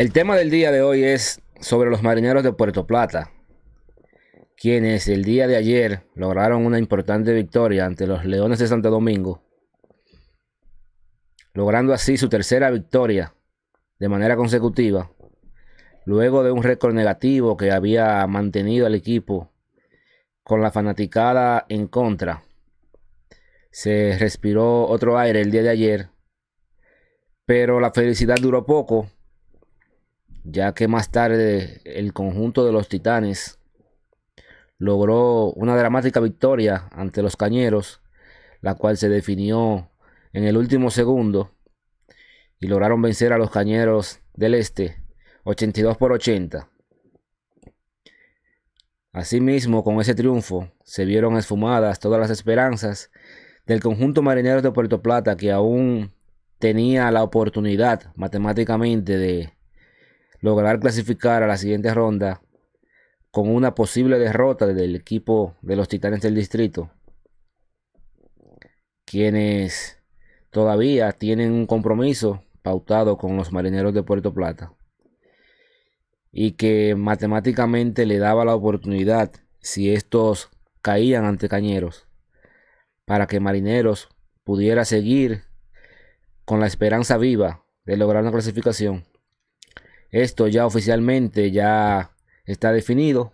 El tema del día de hoy es sobre los marineros de Puerto Plata, quienes el día de ayer lograron una importante victoria ante los Leones de Santo Domingo, logrando así su tercera victoria de manera consecutiva, luego de un récord negativo que había mantenido el equipo con la fanaticada en contra. Se respiró otro aire el día de ayer, pero la felicidad duró poco ya que más tarde el conjunto de los Titanes logró una dramática victoria ante los Cañeros, la cual se definió en el último segundo y lograron vencer a los Cañeros del Este 82 por 80. Asimismo, con ese triunfo se vieron esfumadas todas las esperanzas del conjunto marineros de Puerto Plata que aún tenía la oportunidad matemáticamente de lograr clasificar a la siguiente ronda con una posible derrota del equipo de los Titanes del Distrito, quienes todavía tienen un compromiso pautado con los Marineros de Puerto Plata y que matemáticamente le daba la oportunidad si estos caían ante Cañeros para que Marineros pudiera seguir con la esperanza viva de lograr una clasificación esto ya oficialmente ya está definido.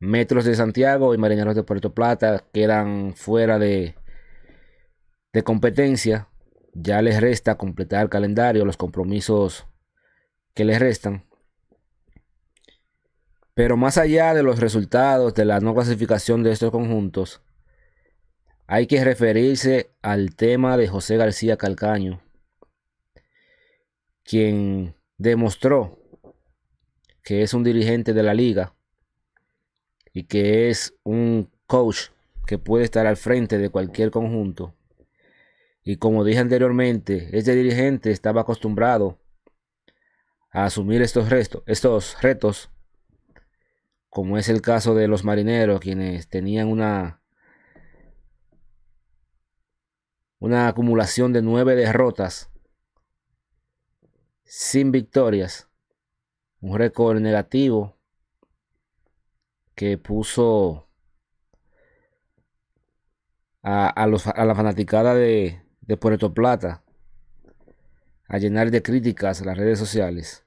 Metros de Santiago y Marineros de Puerto Plata quedan fuera de, de competencia. Ya les resta completar el calendario, los compromisos que les restan. Pero más allá de los resultados de la no clasificación de estos conjuntos, hay que referirse al tema de José García Calcaño, quien demostró que es un dirigente de la liga y que es un coach que puede estar al frente de cualquier conjunto. Y como dije anteriormente, ese dirigente estaba acostumbrado a asumir estos, restos, estos retos, como es el caso de los marineros, quienes tenían una, una acumulación de nueve derrotas sin victorias. Un récord negativo que puso a, la fanaticada de, de Puerto Plata a llenar de críticas las redes sociales.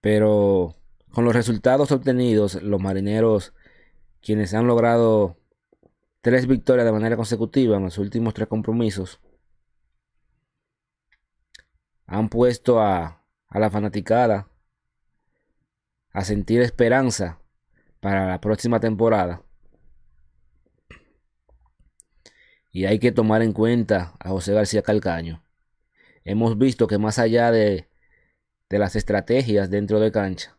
Pero con los resultados obtenidos, los marineros, quienes han logrado tres victorias de manera consecutiva en los últimos tres compromisos, han puesto a, la fanaticada a sentir esperanza para la próxima temporada. Y hay que tomar en cuenta a José García Calcaño. Hemos visto que más allá de las estrategias dentro de cancha,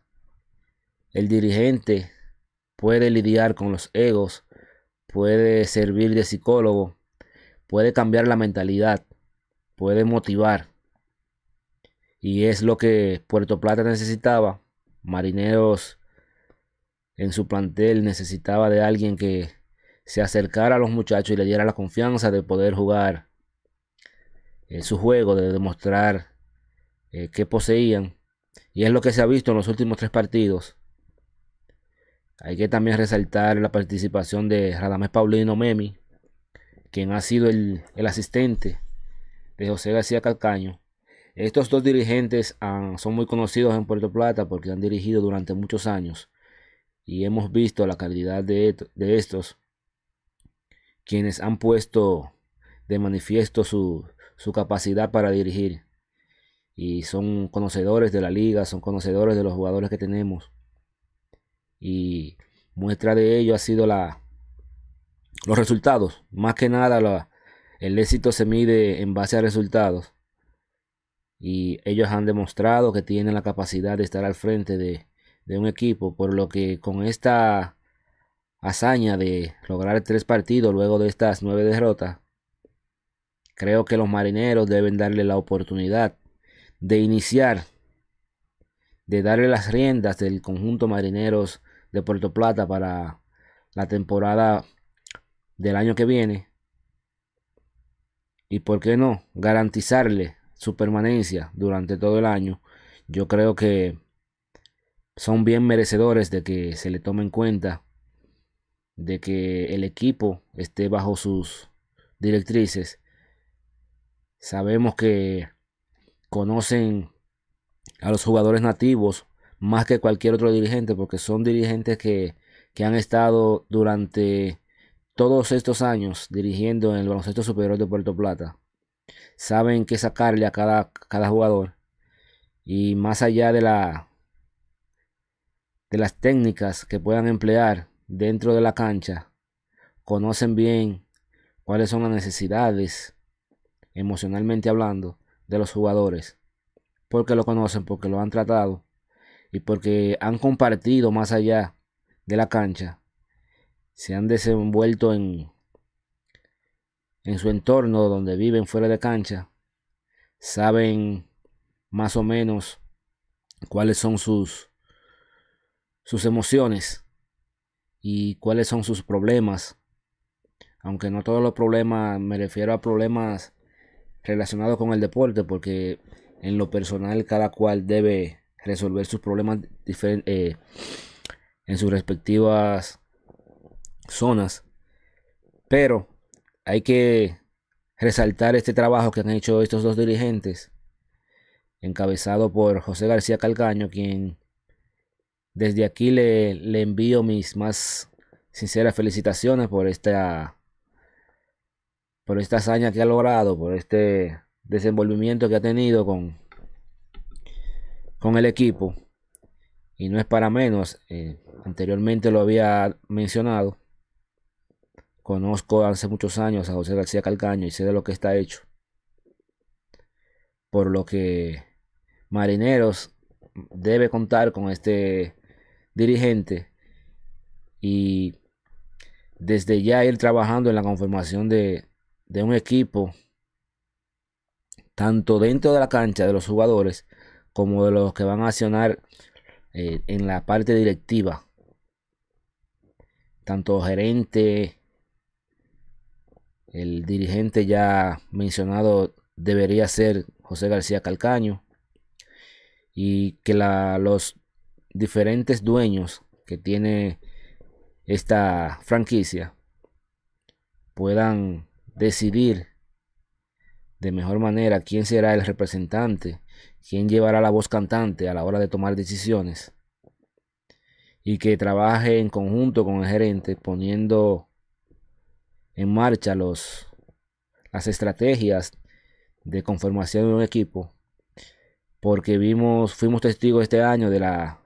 el dirigente puede lidiar con los egos, puede servir de psicólogo, puede cambiar la mentalidad, puede motivar. Y es lo que Puerto Plata necesitaba. Marineros en su plantel necesitaba de alguien que se acercara a los muchachos y le diera la confianza de poder jugar en eh, su juego, de demostrar eh, que poseían. Y es lo que se ha visto en los últimos tres partidos. Hay que también resaltar la participación de Radamés Paulino Memi, quien ha sido el asistente de José García Calcaño estos dos dirigentes son muy conocidos en Puerto Plata porque han dirigido durante muchos años y hemos visto la calidad de, estos, quienes han puesto de manifiesto su, capacidad para dirigir y son conocedores de la liga, son conocedores de los jugadores que tenemos y muestra de ello ha sido la, los resultados, más que nada el éxito se mide en base a resultados y ellos han demostrado que tienen la capacidad de estar al frente de, de un equipo, por lo que con esta hazaña de lograr tres partidos luego de estas nueve derrotas, creo que los marineros deben darle la oportunidad de iniciar, de darle las riendas del conjunto marineros de Puerto Plata para la temporada del año que viene. Y por qué no garantizarle su permanencia durante todo el año, yo creo que son bien merecedores de que se le tome en cuenta, de que el equipo esté bajo sus directrices. Sabemos que conocen a los jugadores nativos más que cualquier otro dirigente, porque son dirigentes que, que han estado durante todos estos años dirigiendo en el baloncesto superior de Puerto Plata saben qué sacarle a cada, cada jugador. Y más allá de, la, de las técnicas que puedan emplear dentro de la cancha, conocen bien cuáles son las necesidades, emocionalmente hablando, de los jugadores. Porque lo conocen, porque lo han tratado y porque han compartido más allá de la cancha. Se han desenvuelto en en su entorno donde viven fuera de cancha, saben más o menos cuáles son sus, sus emociones y cuáles son sus problemas. Aunque no todos los problemas, me refiero a problemas relacionados con el deporte, porque en lo personal cada cual debe resolver sus problemas diferentes eh, en sus respectivas zonas. Pero hay que resaltar este trabajo que han hecho estos dos dirigentes, encabezado por José García Calcaño, quien desde aquí le, envío mis más sinceras felicitaciones por esta por esta hazaña que ha logrado, por este desenvolvimiento que ha tenido con, con el equipo. Y no es para menos, eh, anteriormente lo había mencionado, Conozco hace muchos años a José García Calcaño y sé de lo que está hecho. Por lo que Marineros debe contar con este dirigente y desde ya ir trabajando en la conformación de, un equipo, tanto dentro de la cancha de los jugadores como de los que van a accionar eh, en la parte directiva, tanto gerente, el dirigente ya mencionado debería ser José García Calcaño y que los diferentes dueños que tiene esta franquicia puedan decidir de mejor manera quién será el representante, quién llevará la voz cantante a la hora de tomar decisiones y que trabaje en conjunto con el gerente poniendo en marcha los, las estrategias de conformación de un equipo, porque vimos, fuimos testigos este año de la,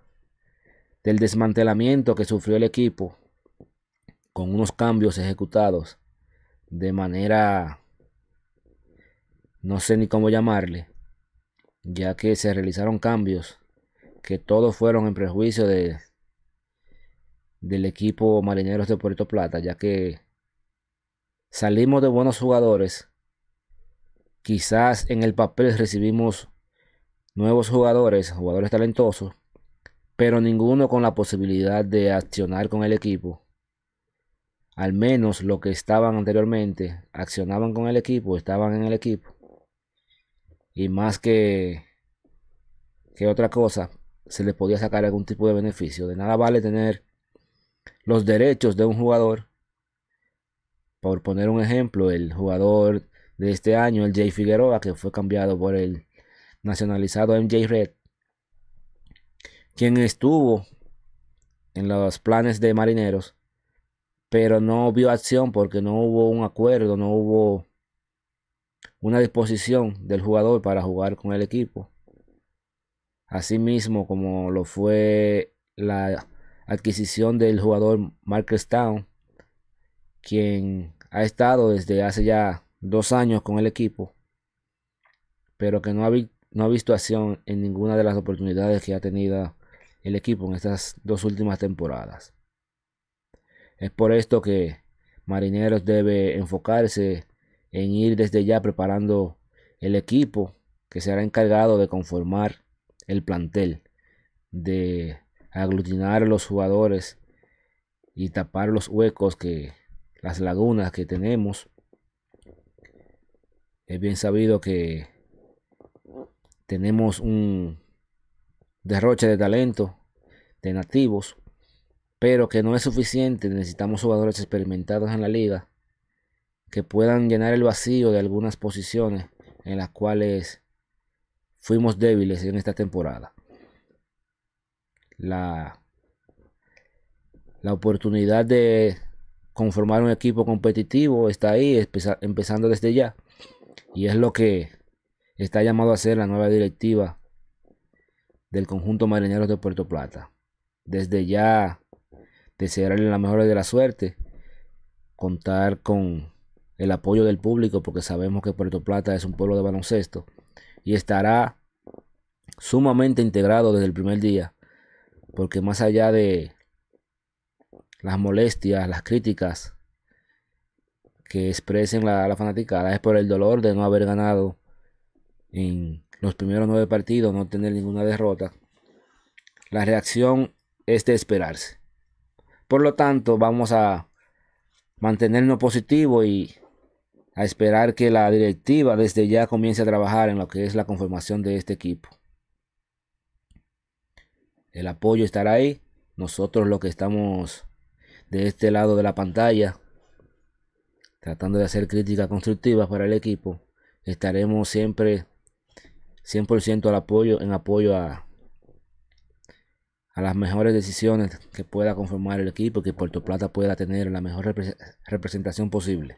del desmantelamiento que sufrió el equipo con unos cambios ejecutados de manera, no sé ni cómo llamarle, ya que se realizaron cambios que todos fueron en prejuicio de, del equipo Marineros de Puerto Plata, ya que salimos de buenos jugadores. Quizás en el papel recibimos nuevos jugadores, jugadores talentosos, pero ninguno con la posibilidad de accionar con el equipo. Al menos lo que estaban anteriormente, accionaban con el equipo, estaban en el equipo. Y más que, que otra cosa, se les podía sacar algún tipo de beneficio. De nada vale tener los derechos de un jugador por poner un ejemplo, el jugador de este año, el Jay Figueroa, que fue cambiado por el nacionalizado MJ Red, quien estuvo en los planes de marineros, pero no vio acción porque no hubo un acuerdo, no hubo una disposición del jugador para jugar con el equipo. Asimismo, como lo fue la adquisición del jugador Mark Town, quien ha estado desde hace ya dos años con el equipo, pero que no ha, visto acción en ninguna de las oportunidades que ha tenido el equipo en estas dos últimas temporadas. Es por esto que Marineros debe enfocarse en ir desde ya preparando el equipo que será encargado de conformar el plantel, de aglutinar a los jugadores y tapar los huecos que las lagunas que tenemos. Es bien sabido que tenemos un derroche de talento de nativos, pero que no es suficiente. Necesitamos jugadores experimentados en la liga que puedan llenar el vacío de algunas posiciones en las cuales fuimos débiles en esta temporada. La, la oportunidad de conformar un equipo competitivo está ahí, empezando desde ya. Y es lo que está llamado a hacer la nueva directiva del conjunto marineros de Puerto Plata. Desde ya desearle la mejor de la suerte, contar con el apoyo del público, porque sabemos que Puerto Plata es un pueblo de baloncesto y estará sumamente integrado desde el primer día, porque más allá de las molestias, las críticas que expresen la, la fanaticada es por el dolor de no haber ganado en los primeros nueve partidos, no tener ninguna derrota. La reacción es de esperarse. Por lo tanto, vamos a mantenernos positivos y a esperar que la directiva desde ya comience a trabajar en lo que es la conformación de este equipo. El apoyo estará ahí. Nosotros lo que estamos de este lado de la pantalla, tratando de hacer críticas constructivas para el equipo. Estaremos siempre 100% al apoyo, en apoyo a, a las mejores decisiones que pueda conformar el equipo, que Puerto Plata pueda tener la mejor representación posible.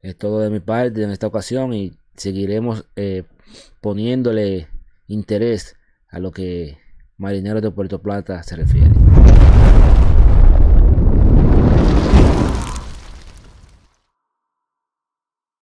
Es todo de mi parte en esta ocasión y seguiremos eh, poniéndole interés a lo que Marineros de Puerto Plata se refiere.